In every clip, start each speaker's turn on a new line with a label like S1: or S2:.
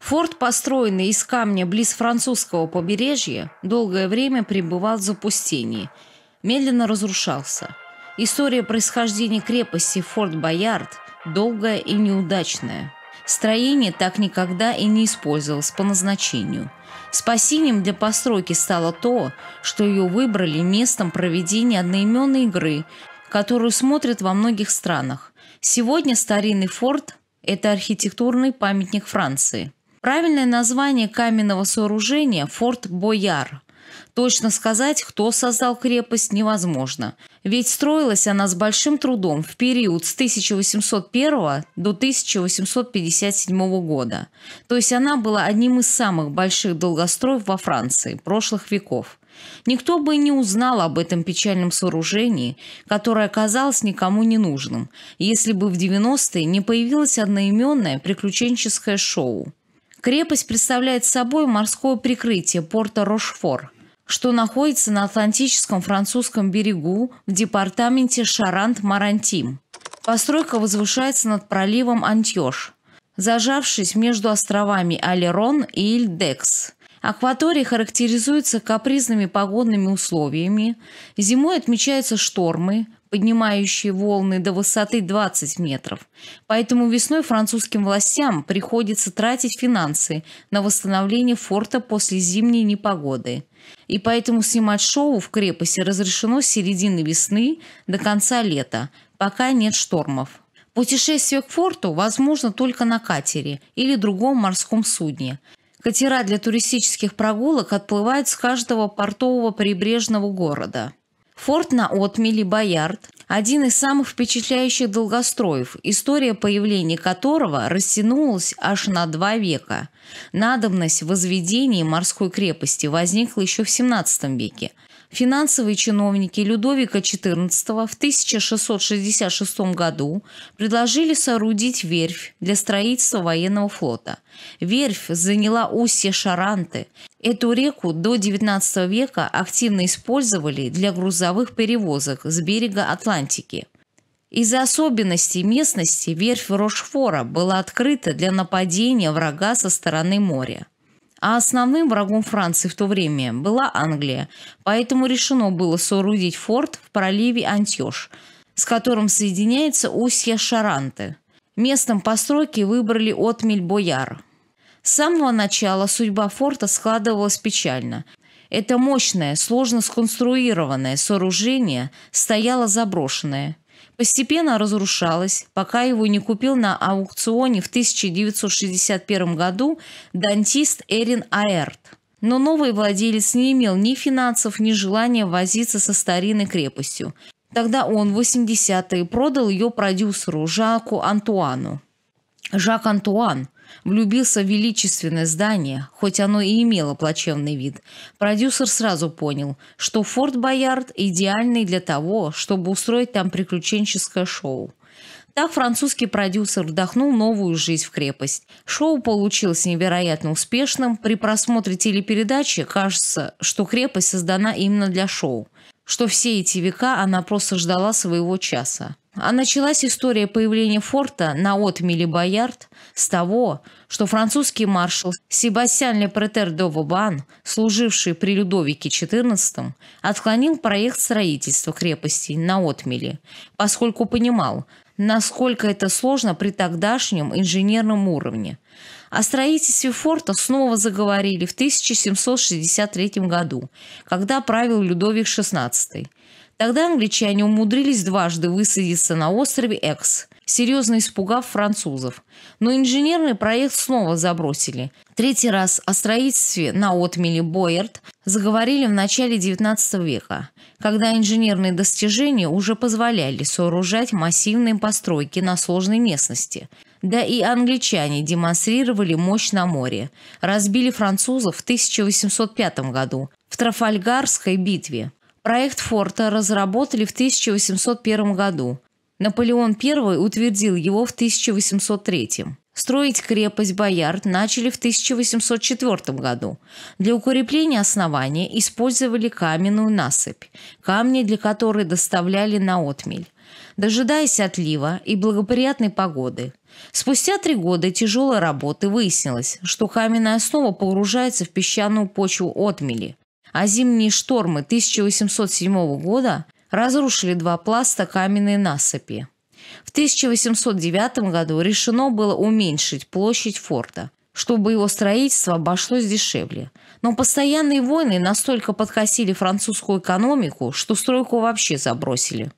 S1: Форт, построенный из камня близ французского побережья, долгое время пребывал в запустении, медленно разрушался. История происхождения крепости Форт Боярд долгая и неудачная. Строение так никогда и не использовалось по назначению. Спасением для постройки стало то, что ее выбрали местом проведения одноименной игры, которую смотрят во многих странах. Сегодня старинный форт – это архитектурный памятник Франции – Правильное название каменного сооружения – форт Бояр. Точно сказать, кто создал крепость, невозможно. Ведь строилась она с большим трудом в период с 1801 до 1857 года. То есть она была одним из самых больших долгостроев во Франции прошлых веков. Никто бы и не узнал об этом печальном сооружении, которое оказалось никому не нужным, если бы в 90-е не появилось одноименное приключенческое шоу. Крепость представляет собой морское прикрытие порта Рошфор, что находится на Атлантическом французском берегу в департаменте Шарант-Марантим. Постройка возвышается над проливом Антьош, зажавшись между островами Алерон и Ильдекс. Акватория характеризуется капризными погодными условиями, зимой отмечаются штормы, поднимающие волны до высоты 20 метров. Поэтому весной французским властям приходится тратить финансы на восстановление форта после зимней непогоды. И поэтому снимать шоу в крепости разрешено с середины весны до конца лета, пока нет штормов. Путешествие к форту возможно только на катере или другом морском судне. Катера для туристических прогулок отплывают с каждого портового прибрежного города. Форт на отмеле Боярд – один из самых впечатляющих долгостроев, история появления которого растянулась аж на два века. Надобность в возведении морской крепости возникла еще в XVII веке – финансовые чиновники Людовика XIV в 1666 году предложили соорудить верфь для строительства военного флота. Верфь заняла устье Шаранты. Эту реку до XIX века активно использовали для грузовых перевозок с берега Атлантики. Из-за особенностей местности верфь Рошфора была открыта для нападения врага со стороны моря. А основным врагом Франции в то время была Англия, поэтому решено было соорудить форт в проливе Антьош, с которым соединяется устье Шаранты. Местом постройки выбрали отмель Бояр. С самого начала судьба форта складывалась печально. Это мощное, сложно сконструированное сооружение стояло заброшенное – постепенно разрушалась, пока его не купил на аукционе в 1961 году дантист Эрин Аэрт. Но новый владелец не имел ни финансов, ни желания возиться со старинной крепостью. Тогда он в 80-е продал ее продюсеру Жаку Антуану. Жак Антуан – Влюбился в величественное здание, хоть оно и имело плачевный вид. Продюсер сразу понял, что Форт Боярд идеальный для того, чтобы устроить там приключенческое шоу. Так французский продюсер вдохнул новую жизнь в крепость. Шоу получилось невероятно успешным. При просмотре телепередачи кажется, что крепость создана именно для шоу. Что все эти века она просто ждала своего часа. А началась история появления форта на отмеле Боярд с того, что французский маршал Себастьян Лепретер де Вобан, служивший при Людовике XIV, отклонил проект строительства крепости на отмеле, поскольку понимал, насколько это сложно при тогдашнем инженерном уровне. О строительстве форта снова заговорили в 1763 году, когда правил Людовик XVI – Тогда англичане умудрились дважды высадиться на острове Экс, серьезно испугав французов. Но инженерный проект снова забросили. Третий раз о строительстве на отмеле Бойерт заговорили в начале XIX века, когда инженерные достижения уже позволяли сооружать массивные постройки на сложной местности. Да и англичане демонстрировали мощь на море. Разбили французов в 1805 году в Трафальгарской битве – Проект форта разработали в 1801 году. Наполеон I утвердил его в 1803. Строить крепость Боярд начали в 1804 году. Для укрепления основания использовали каменную насыпь, камни для которой доставляли на отмель. Дожидаясь отлива и благоприятной погоды, спустя три года тяжелой работы выяснилось, что каменная основа погружается в песчаную почву отмели, а зимние штормы 1807 года разрушили два пласта каменной насыпи. В 1809 году решено было уменьшить площадь форта, чтобы его строительство обошлось дешевле. Но постоянные войны настолько подкосили французскую экономику, что стройку вообще забросили.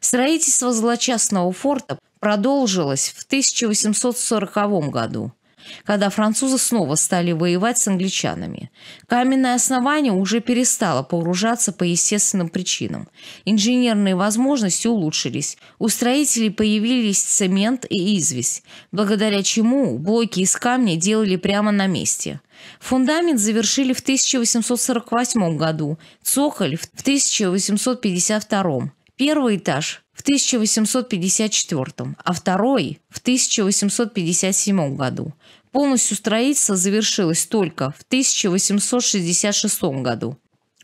S1: Строительство злочастного форта продолжилось в 1840 году – когда французы снова стали воевать с англичанами. Каменное основание уже перестало погружаться по естественным причинам. Инженерные возможности улучшились. У строителей появились цемент и известь, благодаря чему блоки из камня делали прямо на месте. Фундамент завершили в 1848 году, цоколь в 1852. Первый этаж 1854, а второй в 1857 году. Полностью строительство завершилось только в 1866 году.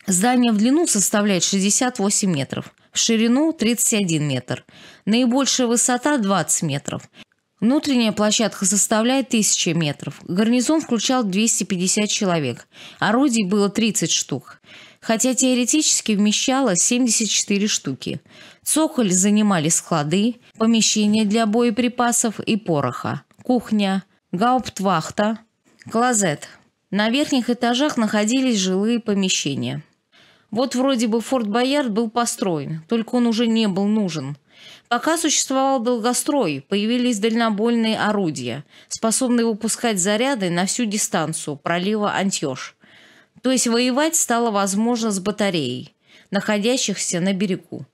S1: Здание в длину составляет 68 метров, в ширину 31 метр, наибольшая высота 20 метров. Внутренняя площадка составляет 1000 метров. Гарнизон включал 250 человек. Орудий было 30 штук. Хотя теоретически вмещало 74 штуки. Цоколь занимали склады, помещения для боеприпасов и пороха, кухня, гауптвахта, клозет. На верхних этажах находились жилые помещения. Вот вроде бы форт Боярд был построен, только он уже не был нужен. Пока существовал долгострой, появились дальнобольные орудия, способные выпускать заряды на всю дистанцию пролива Антьош. То есть воевать стало возможно с батареей, находящихся на берегу.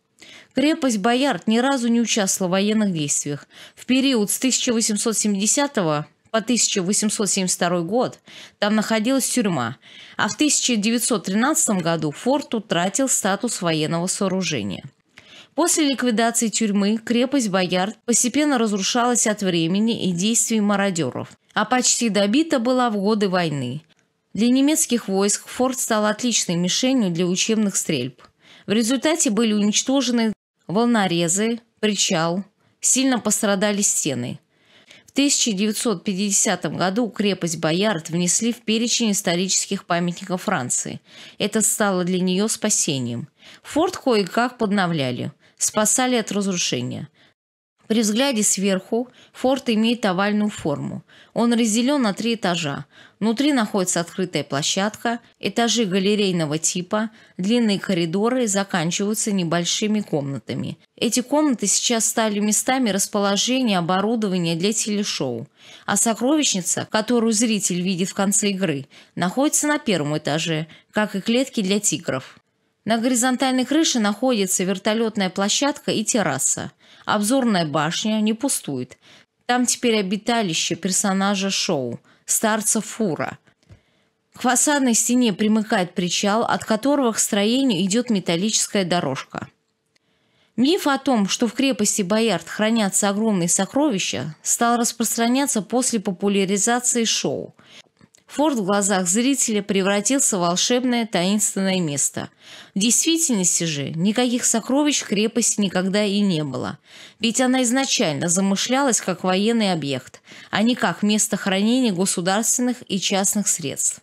S1: Крепость Боярд ни разу не участвовала в военных действиях. В период с 1870 по 1872 год там находилась тюрьма, а в 1913 году форт утратил статус военного сооружения. После ликвидации тюрьмы крепость Боярд постепенно разрушалась от времени и действий мародеров, а почти добита была в годы войны. Для немецких войск форт стал отличной мишенью для учебных стрельб. В результате были уничтожены волнорезы, причал, сильно пострадали стены. В 1950 году крепость Боярд внесли в перечень исторических памятников Франции. Это стало для нее спасением. Форт кое-как подновляли, спасали от разрушения. При взгляде сверху форт имеет овальную форму. Он разделен на три этажа. Внутри находится открытая площадка, этажи галерейного типа, длинные коридоры заканчиваются небольшими комнатами. Эти комнаты сейчас стали местами расположения оборудования для телешоу, а сокровищница, которую зритель видит в конце игры, находится на первом этаже, как и клетки для тигров. На горизонтальной крыше находится вертолетная площадка и терраса. Обзорная башня не пустует. Там теперь обиталище персонажа шоу – старца Фура. К фасадной стене примыкает причал, от которого к строению идет металлическая дорожка. Миф о том, что в крепости Боярд хранятся огромные сокровища, стал распространяться после популяризации шоу – Форт в глазах зрителя превратился в волшебное таинственное место. В действительности же никаких сокровищ крепости никогда и не было, ведь она изначально замышлялась как военный объект, а не как место хранения государственных и частных средств.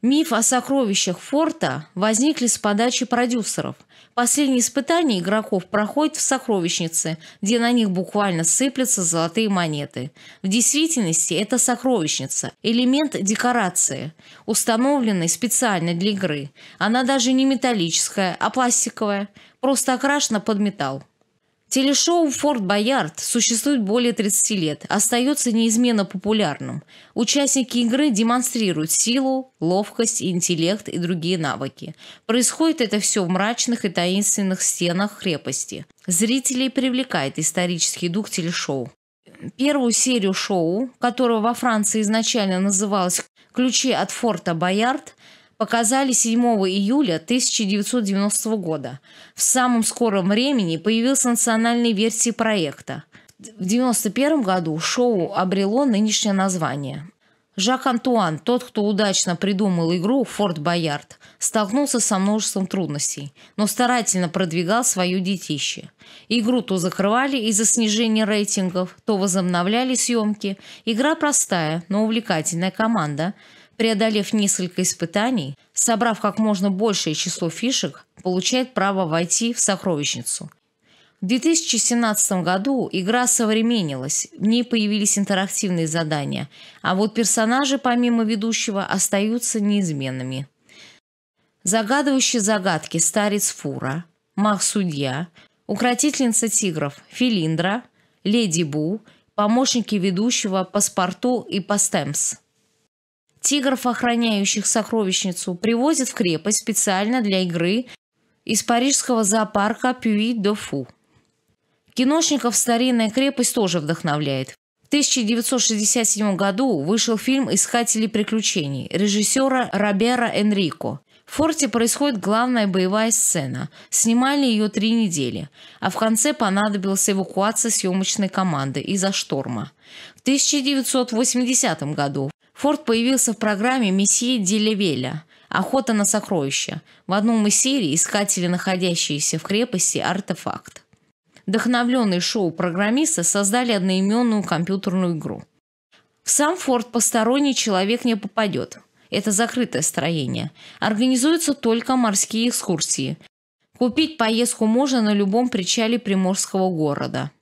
S1: Миф о сокровищах форта возникли с подачи продюсеров. Последние испытания игроков проходят в сокровищнице, где на них буквально сыплятся золотые монеты. В действительности это сокровищница – элемент декорации, установленный специально для игры. Она даже не металлическая, а пластиковая, просто окрашена под металл. Телешоу «Форт Боярд» существует более 30 лет, остается неизменно популярным. Участники игры демонстрируют силу, ловкость, интеллект и другие навыки. Происходит это все в мрачных и таинственных стенах крепости. Зрителей привлекает исторический дух телешоу. Первую серию шоу, которое во Франции изначально называлось «Ключи от форта Боярд», показали 7 июля 1990 года. В самом скором времени появилась национальная версия проекта. В 1991 году шоу обрело нынешнее название. Жак Антуан, тот, кто удачно придумал игру «Форт Боярд», столкнулся со множеством трудностей, но старательно продвигал свое детище. Игру то закрывали из-за снижения рейтингов, то возобновляли съемки. Игра простая, но увлекательная команда, преодолев несколько испытаний, собрав как можно большее число фишек, получает право войти в сокровищницу. В 2017 году игра современнилась, в ней появились интерактивные задания, а вот персонажи, помимо ведущего, остаются неизменными. Загадывающие загадки Старец Фура, Мах-Судья, Укротительница Тигров Филиндра, Леди Бу, помощники ведущего Паспорту и Пастемс – Тигров, охраняющих сокровищницу, привозят в крепость специально для игры из парижского зоопарка Пюи-до-Фу. Киношников «Старинная крепость» тоже вдохновляет. В 1967 году вышел фильм «Искатели приключений» режиссера Робера Энрико. В форте происходит главная боевая сцена. Снимали ее три недели, а в конце понадобилась эвакуация съемочной команды из-за шторма. В 1980 году Форд появился в программе «Месье Делевеля» «Охота на сокровища» в одном из серий «Искатели, находящиеся в крепости. Артефакт». Вдохновленные шоу программисты создали одноименную компьютерную игру. В сам Форд посторонний человек не попадет. Это закрытое строение. Организуются только морские экскурсии. Купить поездку можно на любом причале приморского города –